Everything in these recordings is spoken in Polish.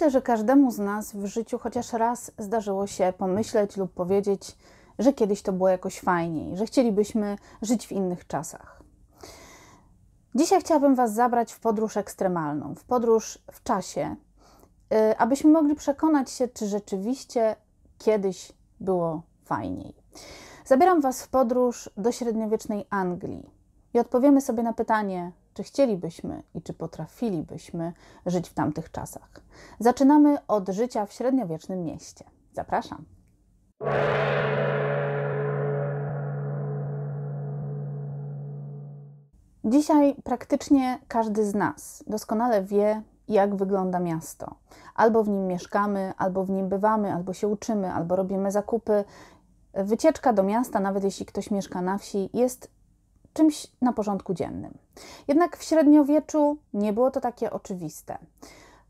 Myślę, że każdemu z nas w życiu chociaż raz zdarzyło się pomyśleć lub powiedzieć, że kiedyś to było jakoś fajniej, że chcielibyśmy żyć w innych czasach. Dzisiaj chciałabym Was zabrać w podróż ekstremalną, w podróż w czasie, y, abyśmy mogli przekonać się, czy rzeczywiście kiedyś było fajniej. Zabieram Was w podróż do średniowiecznej Anglii i odpowiemy sobie na pytanie, czy chcielibyśmy i czy potrafilibyśmy żyć w tamtych czasach. Zaczynamy od życia w średniowiecznym mieście. Zapraszam. Dzisiaj praktycznie każdy z nas doskonale wie, jak wygląda miasto. Albo w nim mieszkamy, albo w nim bywamy, albo się uczymy, albo robimy zakupy. Wycieczka do miasta, nawet jeśli ktoś mieszka na wsi, jest czymś na porządku dziennym. Jednak w średniowieczu nie było to takie oczywiste.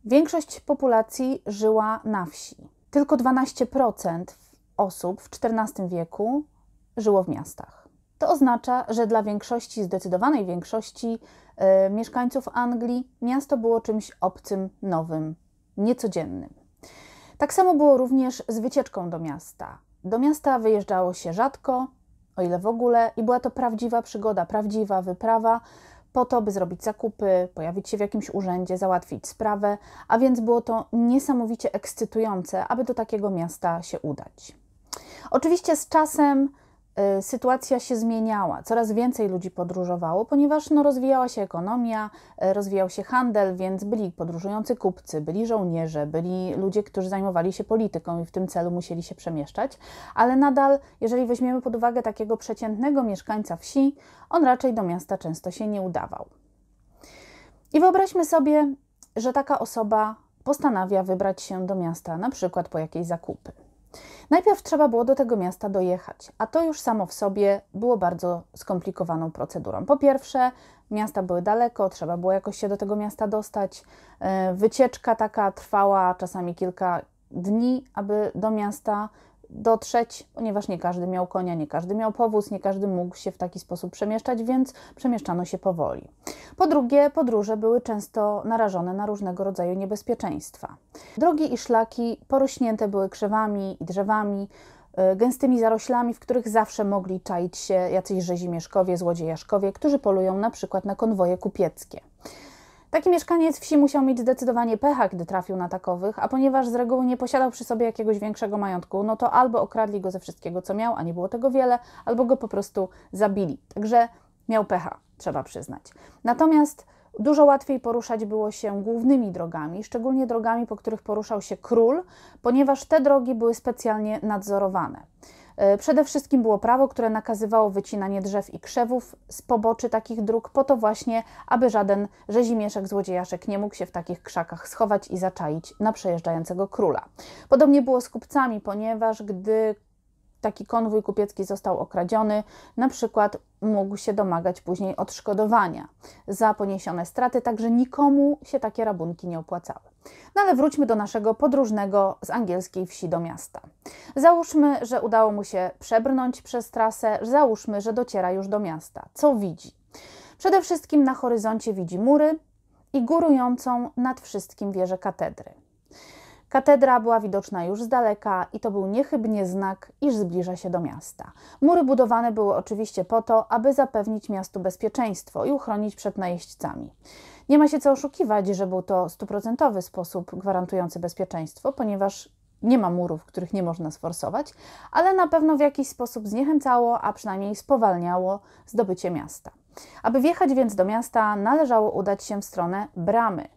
Większość populacji żyła na wsi. Tylko 12% osób w XIV wieku żyło w miastach. To oznacza, że dla większości, zdecydowanej większości y, mieszkańców Anglii, miasto było czymś obcym, nowym, niecodziennym. Tak samo było również z wycieczką do miasta. Do miasta wyjeżdżało się rzadko, o ile w ogóle, i była to prawdziwa przygoda, prawdziwa wyprawa po to, by zrobić zakupy, pojawić się w jakimś urzędzie, załatwić sprawę, a więc było to niesamowicie ekscytujące, aby do takiego miasta się udać. Oczywiście z czasem Y, sytuacja się zmieniała. Coraz więcej ludzi podróżowało, ponieważ no, rozwijała się ekonomia, y, rozwijał się handel, więc byli podróżujący kupcy, byli żołnierze, byli ludzie, którzy zajmowali się polityką i w tym celu musieli się przemieszczać. Ale nadal, jeżeli weźmiemy pod uwagę takiego przeciętnego mieszkańca wsi, on raczej do miasta często się nie udawał. I wyobraźmy sobie, że taka osoba postanawia wybrać się do miasta na przykład po jakieś zakupy. Najpierw trzeba było do tego miasta dojechać, a to już samo w sobie było bardzo skomplikowaną procedurą. Po pierwsze, miasta były daleko, trzeba było jakoś się do tego miasta dostać. E, wycieczka taka trwała czasami kilka dni, aby do miasta dotrzeć, ponieważ nie każdy miał konia, nie każdy miał powóz, nie każdy mógł się w taki sposób przemieszczać, więc przemieszczano się powoli. Po drugie, podróże były często narażone na różnego rodzaju niebezpieczeństwa. Drogi i szlaki porośnięte były krzewami i drzewami, y, gęstymi zaroślami, w których zawsze mogli czaić się jacyś rzezi mieszkowie, złodziejaszkowie, którzy polują na przykład na konwoje kupieckie. Taki mieszkaniec wsi musiał mieć zdecydowanie pecha, gdy trafił na takowych, a ponieważ z reguły nie posiadał przy sobie jakiegoś większego majątku, no to albo okradli go ze wszystkiego, co miał, a nie było tego wiele, albo go po prostu zabili. Także miał pecha, trzeba przyznać. Natomiast Dużo łatwiej poruszać było się głównymi drogami, szczególnie drogami, po których poruszał się król, ponieważ te drogi były specjalnie nadzorowane. E, przede wszystkim było prawo, które nakazywało wycinanie drzew i krzewów z poboczy takich dróg, po to właśnie, aby żaden rzezimieszek, złodziejaszek nie mógł się w takich krzakach schować i zaczaić na przejeżdżającego króla. Podobnie było z kupcami, ponieważ gdy taki konwój kupiecki został okradziony, na przykład mógł się domagać później odszkodowania za poniesione straty, także nikomu się takie rabunki nie opłacały. No ale wróćmy do naszego podróżnego z angielskiej wsi do miasta. Załóżmy, że udało mu się przebrnąć przez trasę, załóżmy, że dociera już do miasta. Co widzi? Przede wszystkim na horyzoncie widzi mury i górującą nad wszystkim wieżę katedry. Katedra była widoczna już z daleka i to był niechybnie znak, iż zbliża się do miasta. Mury budowane były oczywiście po to, aby zapewnić miastu bezpieczeństwo i uchronić przed najeźdźcami. Nie ma się co oszukiwać, że był to stuprocentowy sposób gwarantujący bezpieczeństwo, ponieważ nie ma murów, których nie można sforsować, ale na pewno w jakiś sposób zniechęcało, a przynajmniej spowalniało zdobycie miasta. Aby wjechać więc do miasta, należało udać się w stronę bramy.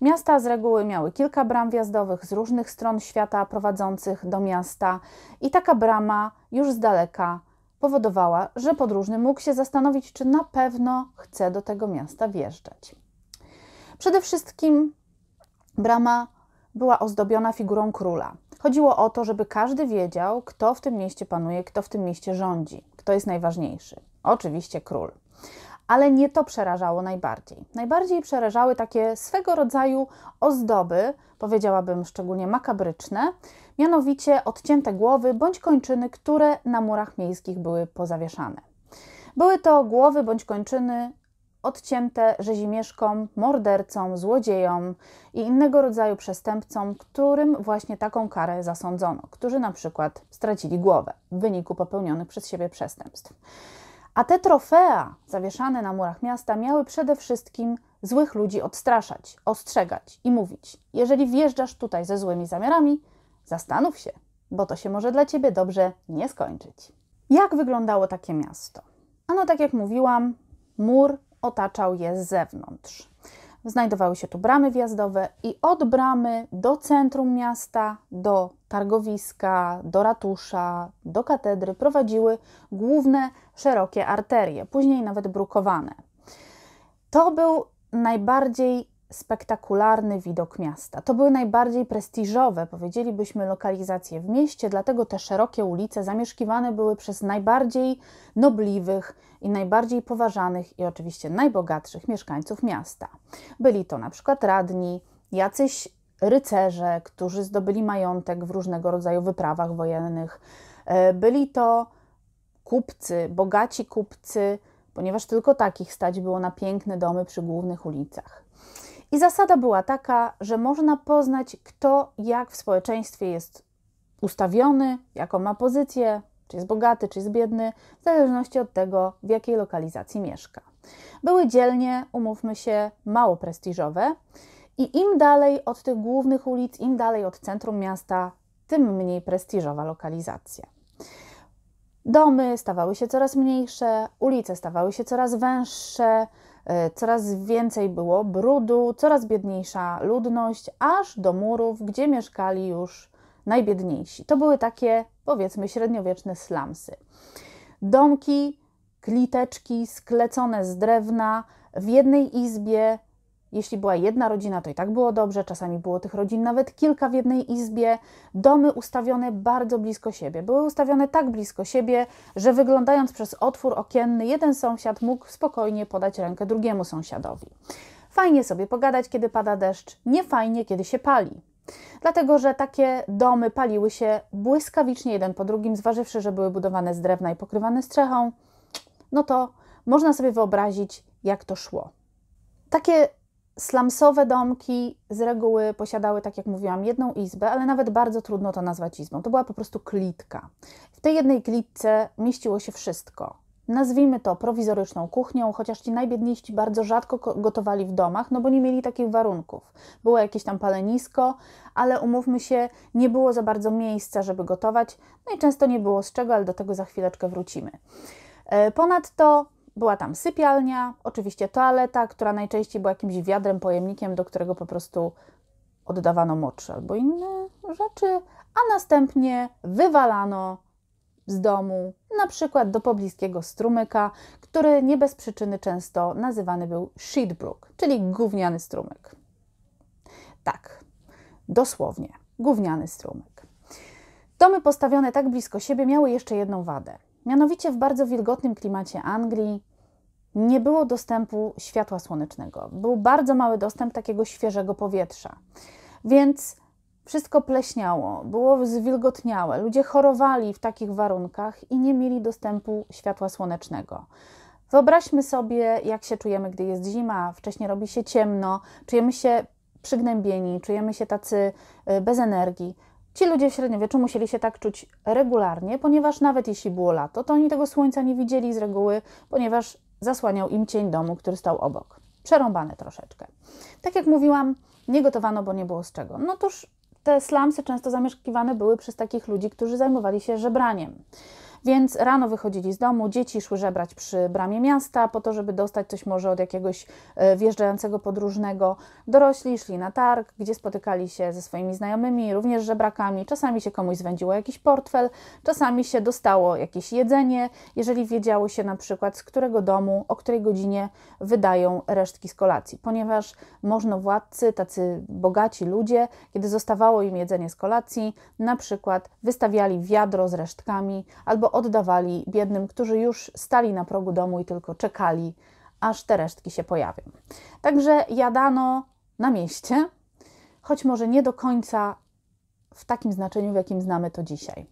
Miasta z reguły miały kilka bram wjazdowych z różnych stron świata prowadzących do miasta, i taka brama już z daleka powodowała, że podróżny mógł się zastanowić, czy na pewno chce do tego miasta wjeżdżać. Przede wszystkim brama była ozdobiona figurą króla. Chodziło o to, żeby każdy wiedział, kto w tym mieście panuje, kto w tym mieście rządzi, kto jest najważniejszy. Oczywiście król. Ale nie to przerażało najbardziej. Najbardziej przerażały takie swego rodzaju ozdoby, powiedziałabym szczególnie makabryczne, mianowicie odcięte głowy bądź kończyny, które na murach miejskich były pozawieszane. Były to głowy bądź kończyny odcięte rzezimieszkom, mordercom, złodziejom i innego rodzaju przestępcom, którym właśnie taką karę zasądzono, którzy na przykład stracili głowę w wyniku popełnionych przez siebie przestępstw. A te trofea zawieszane na murach miasta miały przede wszystkim złych ludzi odstraszać, ostrzegać i mówić: Jeżeli wjeżdżasz tutaj ze złymi zamiarami, zastanów się, bo to się może dla ciebie dobrze nie skończyć. Jak wyglądało takie miasto? Ano, tak jak mówiłam, mur otaczał je z zewnątrz. Znajdowały się tu bramy wjazdowe i od bramy do centrum miasta, do targowiska, do ratusza, do katedry prowadziły główne szerokie arterie, później nawet brukowane. To był najbardziej spektakularny widok miasta. To były najbardziej prestiżowe, powiedzielibyśmy, lokalizacje w mieście, dlatego te szerokie ulice zamieszkiwane były przez najbardziej nobliwych i najbardziej poważanych i oczywiście najbogatszych mieszkańców miasta. Byli to na przykład radni, jacyś rycerze, którzy zdobyli majątek w różnego rodzaju wyprawach wojennych. E, byli to kupcy, bogaci kupcy, ponieważ tylko takich stać było na piękne domy przy głównych ulicach. I zasada była taka, że można poznać, kto jak w społeczeństwie jest ustawiony, jaką ma pozycję, czy jest bogaty, czy jest biedny, w zależności od tego, w jakiej lokalizacji mieszka. Były dzielnie, umówmy się, mało prestiżowe, i im dalej od tych głównych ulic, im dalej od centrum miasta, tym mniej prestiżowa lokalizacja. Domy stawały się coraz mniejsze, ulice stawały się coraz węższe, E, coraz więcej było brudu, coraz biedniejsza ludność, aż do murów, gdzie mieszkali już najbiedniejsi. To były takie, powiedzmy, średniowieczne slumsy. Domki, kliteczki sklecone z drewna, w jednej izbie jeśli była jedna rodzina, to i tak było dobrze, czasami było tych rodzin nawet kilka w jednej izbie. Domy ustawione bardzo blisko siebie. Były ustawione tak blisko siebie, że wyglądając przez otwór okienny, jeden sąsiad mógł spokojnie podać rękę drugiemu sąsiadowi. Fajnie sobie pogadać, kiedy pada deszcz, nie fajnie, kiedy się pali. Dlatego, że takie domy paliły się błyskawicznie jeden po drugim, zważywszy, że były budowane z drewna i pokrywane strzechą, no to można sobie wyobrazić, jak to szło. Takie Slamsowe domki z reguły posiadały, tak jak mówiłam, jedną izbę, ale nawet bardzo trudno to nazwać izbą. To była po prostu klitka. W tej jednej klitce mieściło się wszystko nazwijmy to prowizoryczną kuchnią, chociaż ci najbiedniejsi bardzo rzadko gotowali w domach, no bo nie mieli takich warunków. Było jakieś tam palenisko, ale umówmy się, nie było za bardzo miejsca, żeby gotować, no i często nie było z czego, ale do tego za chwileczkę wrócimy. E, ponadto była tam sypialnia, oczywiście toaleta, która najczęściej była jakimś wiadrem, pojemnikiem, do którego po prostu oddawano mocz albo inne rzeczy, a następnie wywalano z domu, na przykład do pobliskiego strumyka, który nie bez przyczyny często nazywany był Sheetbrook, czyli gówniany strumyk. Tak, dosłownie, gówniany strumyk. Domy postawione tak blisko siebie miały jeszcze jedną wadę. Mianowicie w bardzo wilgotnym klimacie Anglii nie było dostępu światła słonecznego. Był bardzo mały dostęp takiego świeżego powietrza. Więc wszystko pleśniało, było zwilgotniałe. Ludzie chorowali w takich warunkach i nie mieli dostępu światła słonecznego. Wyobraźmy sobie, jak się czujemy, gdy jest zima, wcześniej robi się ciemno, czujemy się przygnębieni, czujemy się tacy y, bez energii. Ci ludzie w średniowieczu musieli się tak czuć regularnie, ponieważ nawet jeśli było lato, to oni tego słońca nie widzieli z reguły, ponieważ zasłaniał im cień domu, który stał obok. Przerąbane troszeczkę. Tak jak mówiłam, nie gotowano, bo nie było z czego. No toż te slumsy często zamieszkiwane były przez takich ludzi, którzy zajmowali się żebraniem. Więc rano wychodzili z domu, dzieci szły żebrać przy bramie miasta po to, żeby dostać coś może od jakiegoś e, wjeżdżającego podróżnego. Dorośli szli na targ, gdzie spotykali się ze swoimi znajomymi, również żebrakami. Czasami się komuś zwędziło jakiś portfel, czasami się dostało jakieś jedzenie, jeżeli wiedziało się na przykład z którego domu, o której godzinie wydają resztki z kolacji, ponieważ można władcy, tacy bogaci ludzie, kiedy zostawało im jedzenie z kolacji, na przykład wystawiali wiadro z resztkami albo oddawali biednym, którzy już stali na progu domu i tylko czekali, aż te resztki się pojawią. Także jadano na mieście, choć może nie do końca w takim znaczeniu, w jakim znamy to dzisiaj.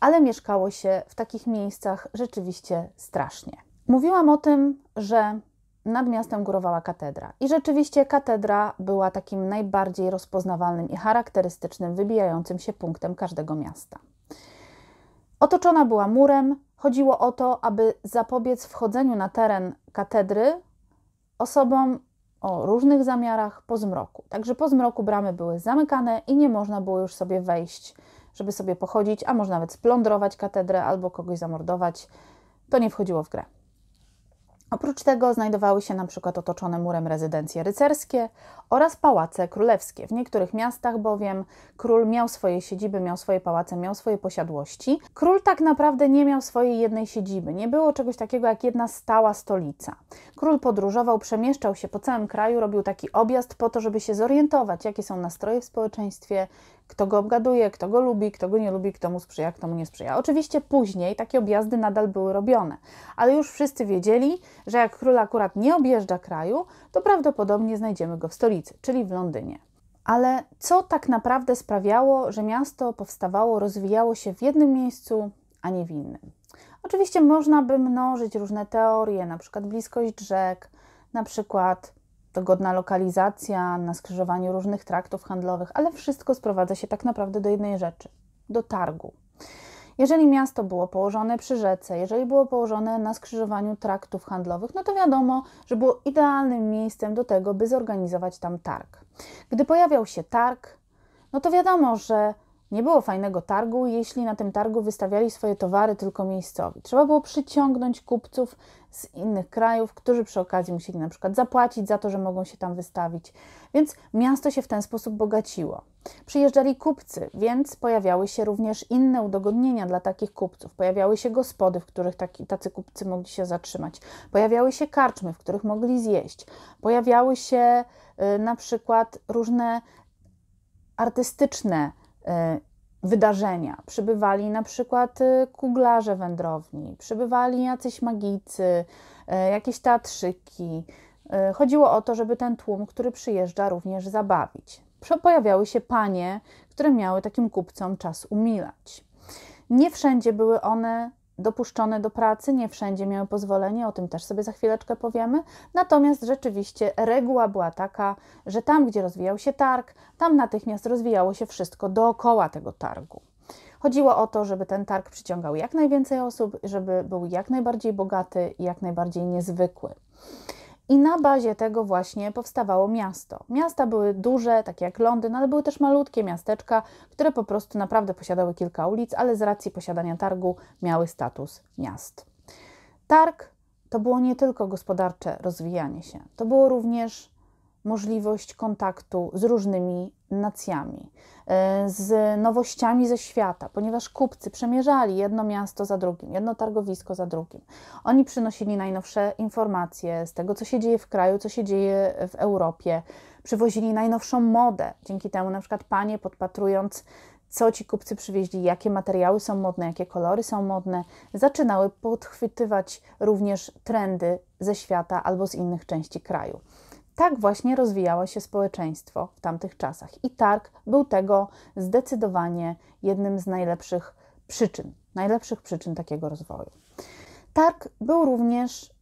Ale mieszkało się w takich miejscach rzeczywiście strasznie. Mówiłam o tym, że nad miastem górowała katedra. I rzeczywiście katedra była takim najbardziej rozpoznawalnym i charakterystycznym, wybijającym się punktem każdego miasta. Otoczona była murem. Chodziło o to, aby zapobiec wchodzeniu na teren katedry osobom o różnych zamiarach po zmroku. Także po zmroku bramy były zamykane i nie można było już sobie wejść, żeby sobie pochodzić, a może nawet splądrować katedrę albo kogoś zamordować. To nie wchodziło w grę. Oprócz tego znajdowały się na przykład otoczone murem rezydencje rycerskie oraz pałace królewskie. W niektórych miastach bowiem król miał swoje siedziby, miał swoje pałace, miał swoje posiadłości. Król tak naprawdę nie miał swojej jednej siedziby. Nie było czegoś takiego jak jedna stała stolica. Król podróżował, przemieszczał się po całym kraju, robił taki objazd po to, żeby się zorientować, jakie są nastroje w społeczeństwie, kto go obgaduje, kto go lubi, kto go nie lubi, kto mu sprzyja, kto mu nie sprzyja. Oczywiście później takie objazdy nadal były robione, ale już wszyscy wiedzieli, że jak król akurat nie objeżdża kraju, to prawdopodobnie znajdziemy go w stolicy, czyli w Londynie. Ale co tak naprawdę sprawiało, że miasto powstawało, rozwijało się w jednym miejscu, a nie w innym? Oczywiście można by mnożyć różne teorie, na przykład bliskość rzek, na przykład dogodna lokalizacja na skrzyżowaniu różnych traktów handlowych, ale wszystko sprowadza się tak naprawdę do jednej rzeczy do targu. Jeżeli miasto było położone przy rzece, jeżeli było położone na skrzyżowaniu traktów handlowych, no to wiadomo, że było idealnym miejscem do tego, by zorganizować tam targ. Gdy pojawiał się targ, no to wiadomo, że nie było fajnego targu, jeśli na tym targu wystawiali swoje towary tylko miejscowi. Trzeba było przyciągnąć kupców z innych krajów, którzy przy okazji musieli na przykład zapłacić za to, że mogą się tam wystawić. Więc miasto się w ten sposób bogaciło. Przyjeżdżali kupcy, więc pojawiały się również inne udogodnienia dla takich kupców. Pojawiały się gospody, w których taki, tacy kupcy mogli się zatrzymać. Pojawiały się karczmy, w których mogli zjeść. Pojawiały się y, na przykład różne artystyczne E, wydarzenia. Przybywali na przykład e, kuglarze wędrowni, przybywali jacyś magicy, e, jakieś teatrzyki. Chodziło o to, żeby ten tłum, który przyjeżdża, również zabawić. Pojawiały się panie, które miały takim kupcom czas umilać. Nie wszędzie były one dopuszczone do pracy, nie wszędzie miały pozwolenie, o tym też sobie za chwileczkę powiemy. Natomiast rzeczywiście reguła była taka, że tam, gdzie rozwijał się targ, tam natychmiast rozwijało się wszystko dookoła tego targu. Chodziło o to, żeby ten targ przyciągał jak najwięcej osób, żeby był jak najbardziej bogaty i jak najbardziej niezwykły. I na bazie tego właśnie powstawało miasto. Miasta były duże, takie jak Londyn, ale były też malutkie miasteczka, które po prostu naprawdę posiadały kilka ulic, ale z racji posiadania targu miały status miast. Targ to było nie tylko gospodarcze rozwijanie się, to było również możliwość kontaktu z różnymi nacjami, e, z nowościami ze świata, ponieważ kupcy przemierzali jedno miasto za drugim, jedno targowisko za drugim. Oni przynosili najnowsze informacje z tego, co się dzieje w kraju, co się dzieje w Europie. Przywozili najnowszą modę. Dzięki temu na przykład panie podpatrując co ci kupcy przywieźli, jakie materiały są modne, jakie kolory są modne, zaczynały podchwytywać również trendy ze świata albo z innych części kraju. Tak właśnie rozwijało się społeczeństwo w tamtych czasach i targ był tego zdecydowanie jednym z najlepszych przyczyn, najlepszych przyczyn takiego rozwoju. Targ był również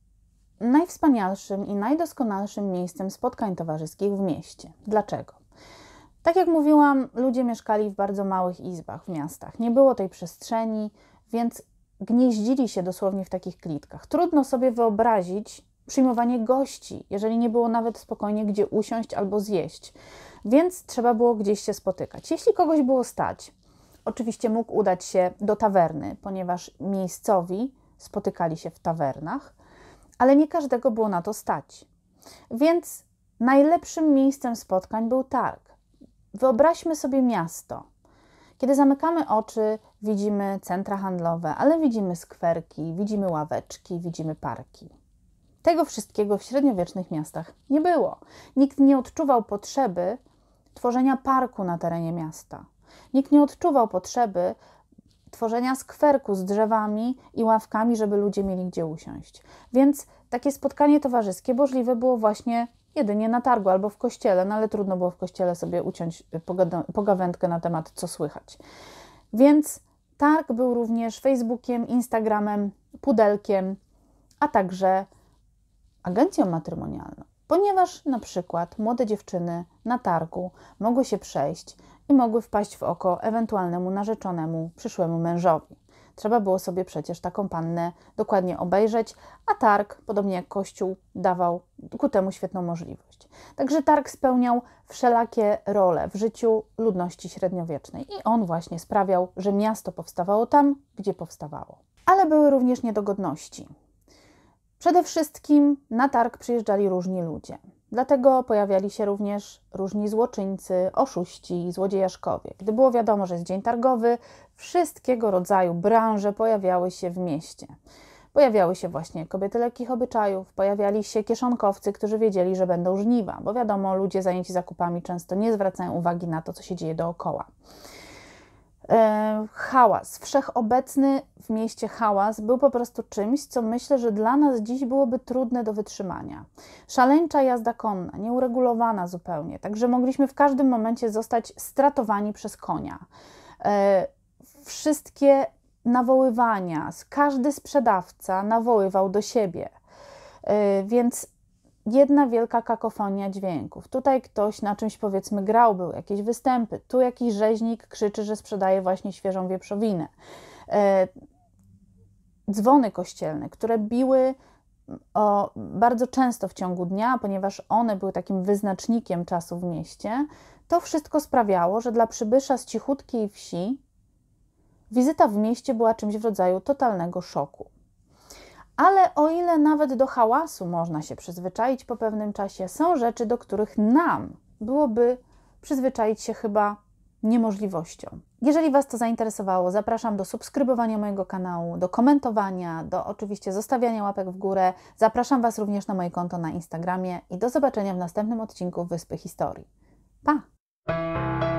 najwspanialszym i najdoskonalszym miejscem spotkań towarzyskich w mieście. Dlaczego? Tak jak mówiłam, ludzie mieszkali w bardzo małych izbach w miastach. Nie było tej przestrzeni, więc gnieździli się dosłownie w takich klitkach. Trudno sobie wyobrazić przyjmowanie gości, jeżeli nie było nawet spokojnie gdzie usiąść albo zjeść, więc trzeba było gdzieś się spotykać. Jeśli kogoś było stać, oczywiście mógł udać się do tawerny, ponieważ miejscowi spotykali się w tawernach, ale nie każdego było na to stać. Więc najlepszym miejscem spotkań był targ. Wyobraźmy sobie miasto. Kiedy zamykamy oczy, widzimy centra handlowe, ale widzimy skwerki, widzimy ławeczki, widzimy parki. Tego wszystkiego w średniowiecznych miastach nie było. Nikt nie odczuwał potrzeby tworzenia parku na terenie miasta. Nikt nie odczuwał potrzeby tworzenia skwerku z drzewami i ławkami, żeby ludzie mieli gdzie usiąść. Więc takie spotkanie towarzyskie możliwe było właśnie jedynie na targu albo w kościele, no ale trudno było w kościele sobie uciąć y, pogawędkę na temat, co słychać. Więc targ był również Facebookiem, Instagramem, pudelkiem, a także agencją matrymonialną, ponieważ na przykład młode dziewczyny na targu mogły się przejść i mogły wpaść w oko ewentualnemu narzeczonemu przyszłemu mężowi. Trzeba było sobie przecież taką pannę dokładnie obejrzeć, a targ, podobnie jak kościół, dawał ku temu świetną możliwość. Także targ spełniał wszelakie role w życiu ludności średniowiecznej i on właśnie sprawiał, że miasto powstawało tam, gdzie powstawało. Ale były również niedogodności. Przede wszystkim na targ przyjeżdżali różni ludzie. Dlatego pojawiali się również różni złoczyńcy, oszuści i złodziejaszkowie. Gdy było wiadomo, że jest dzień targowy, wszystkiego rodzaju branże pojawiały się w mieście. Pojawiały się właśnie kobiety lekkich obyczajów, pojawiali się kieszonkowcy, którzy wiedzieli, że będą żniwa, bo wiadomo, ludzie zajęci zakupami często nie zwracają uwagi na to, co się dzieje dookoła. E, hałas, wszechobecny w mieście hałas był po prostu czymś, co myślę, że dla nas dziś byłoby trudne do wytrzymania. Szaleńcza jazda konna, nieuregulowana zupełnie, także mogliśmy w każdym momencie zostać stratowani przez konia. E, wszystkie nawoływania, każdy sprzedawca nawoływał do siebie. E, więc jedna wielka kakofonia dźwięków. Tutaj ktoś na czymś powiedzmy grał, był jakieś występy, tu jakiś rzeźnik krzyczy, że sprzedaje właśnie świeżą wieprzowinę. E, dzwony kościelne, które biły mm, o, bardzo często w ciągu dnia, ponieważ one były takim wyznacznikiem czasu w mieście, to wszystko sprawiało, że dla przybysza z cichutkiej wsi wizyta w mieście była czymś w rodzaju totalnego szoku. Ale o ile nawet do hałasu można się przyzwyczaić po pewnym czasie, są rzeczy, do których nam byłoby przyzwyczaić się chyba niemożliwością. Jeżeli Was to zainteresowało, zapraszam do subskrybowania mojego kanału, do komentowania, do oczywiście zostawiania łapek w górę. Zapraszam Was również na moje konto na Instagramie i do zobaczenia w następnym odcinku Wyspy Historii. Pa!